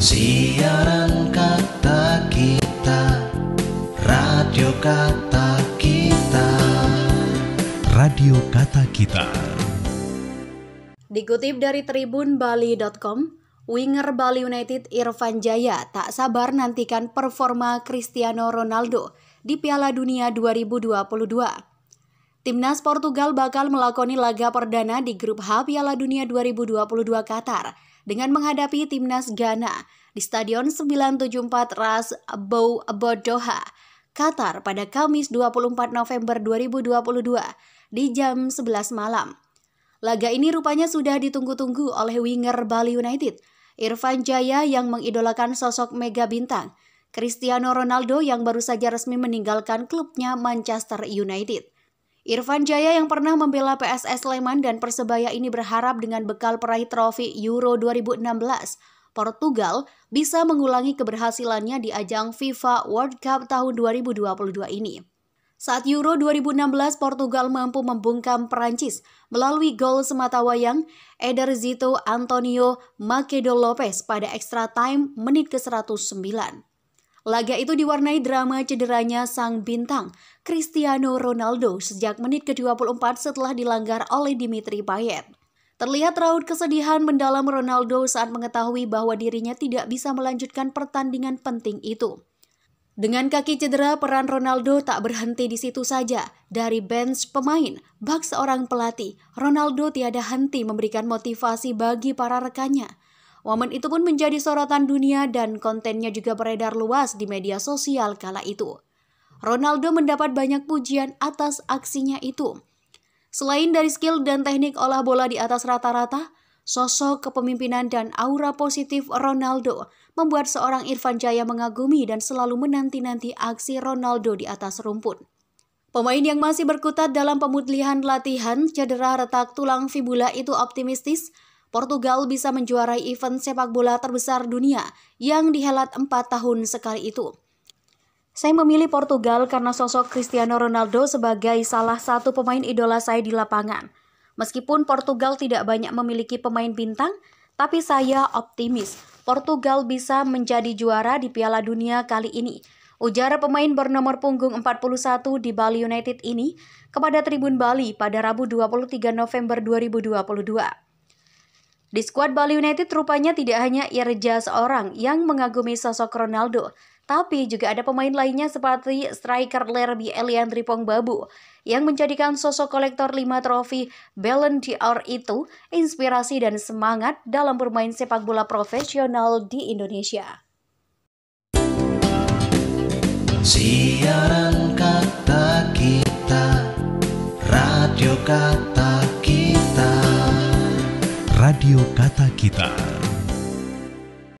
Siaran kata kita Radio kata kita Radio kata kita Dikutip dari tribunbali.com Winger Bali United Irfan Jaya tak sabar nantikan performa Cristiano Ronaldo di Piala Dunia 2022. Timnas Portugal bakal melakoni laga perdana di grup H Piala Dunia 2022 Qatar dengan menghadapi timnas Ghana di Stadion 974 Ras Bou Doha, Qatar pada Kamis 24 November 2022 di jam 11 malam. Laga ini rupanya sudah ditunggu-tunggu oleh winger Bali United, Irfan Jaya yang mengidolakan sosok mega bintang, Cristiano Ronaldo yang baru saja resmi meninggalkan klubnya Manchester United. Irfan Jaya yang pernah membela PSS Sleman dan Persebaya ini berharap dengan bekal peraih trofi Euro 2016, Portugal bisa mengulangi keberhasilannya di ajang FIFA World Cup tahun 2022 ini. Saat Euro 2016, Portugal mampu membungkam Perancis melalui gol semata wayang Eder Zito Antonio Macedo Lopez pada extra time menit ke-109. Laga itu diwarnai drama cederanya sang bintang, Cristiano Ronaldo, sejak menit ke-24 setelah dilanggar oleh Dimitri Payet. Terlihat raut kesedihan mendalam Ronaldo saat mengetahui bahwa dirinya tidak bisa melanjutkan pertandingan penting itu. Dengan kaki cedera, peran Ronaldo tak berhenti di situ saja. Dari bench pemain, bak seorang pelatih, Ronaldo tiada henti memberikan motivasi bagi para rekannya. Momen itu pun menjadi sorotan dunia dan kontennya juga beredar luas di media sosial kala itu. Ronaldo mendapat banyak pujian atas aksinya itu. Selain dari skill dan teknik olah bola di atas rata-rata, sosok kepemimpinan dan aura positif Ronaldo membuat seorang Irfan Jaya mengagumi dan selalu menanti-nanti aksi Ronaldo di atas rumput. Pemain yang masih berkutat dalam pemutlihan latihan cedera retak tulang fibula itu optimistis Portugal bisa menjuarai event sepak bola terbesar dunia yang dihelat empat tahun sekali itu. Saya memilih Portugal karena sosok Cristiano Ronaldo sebagai salah satu pemain idola saya di lapangan. Meskipun Portugal tidak banyak memiliki pemain bintang, tapi saya optimis Portugal bisa menjadi juara di Piala Dunia kali ini. Ujar pemain bernomor punggung 41 di Bali United ini kepada Tribun Bali pada Rabu 23 November 2022. Di skuad Bali United rupanya tidak hanya Irja seorang yang mengagumi sosok Ronaldo, tapi juga ada pemain lainnya seperti striker Lerby Elian Tripong Babu yang menjadikan sosok kolektor 5 trofi Ballon d'Or itu inspirasi dan semangat dalam bermain sepak bola profesional di Indonesia. Siaran kata kita, radio kata Radio Kata Kita.